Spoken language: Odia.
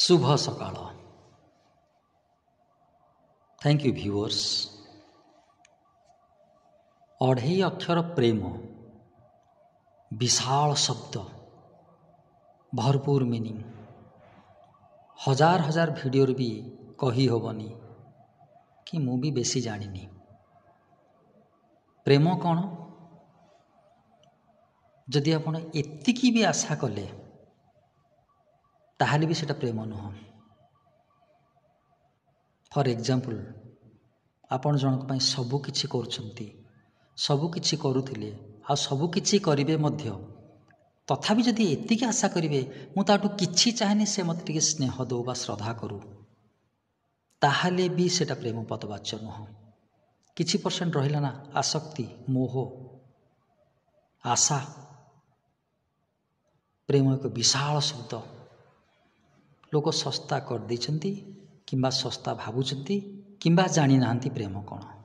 शुभ सकाळ थैंक यू भिवर्स अढ़े अक्षर प्रेम विशाल शब्द भरपूर मिनिङ हजार हजार भिडियोर भी कही हेनी कि ମୁଁ ବି ବେଶୀ ଜାଣିନି ପ୍ରେମ କ'ଣ ଯଦି ଆପଣ ଏତିକି ବି ଆଶା ତାହେଲେ ବି ସେଇଟା ପ୍ରେମ ନୁହଁ ଫର୍ ଏକ୍ଜାମ୍ପଲ ଆପଣ ଜଣଙ୍କ ପାଇଁ ସବୁ କିଛି କରୁଛନ୍ତି ସବୁ କିଛି କରୁଥିଲେ ଆଉ ସବୁ କିଛି କରିବେ ମଧ୍ୟ ତଥାପି ଯଦି ଏତିକି ଆଶା କରିବେ ମୁଁ ତାଠୁ କିଛି ଚାହେଁନି ସେ ମୋତେ ଟିକେ ସ୍ନେହ ଦେଉ ବା ଶ୍ରଦ୍ଧା କରୁ ତାହେଲେ ବି ସେଇଟା ପ୍ରେମ ପଦବାଚ୍ୟ ନୁହଁ କିଛି ପରସେଣ୍ଟ ରହିଲା ନା ଆସକ୍ତି ମୋହ ଆଶା ପ୍ରେମ ଏକ ବିଶାଳ ଶବ୍ଦ ଲୋକ ଶସ୍ତା କରିଦେଇଛନ୍ତି କିମ୍ବା ଶସ୍ତା ଭାବୁଛନ୍ତି କିମ୍ବା ଜାଣିନାହାନ୍ତି ପ୍ରେମ କ'ଣ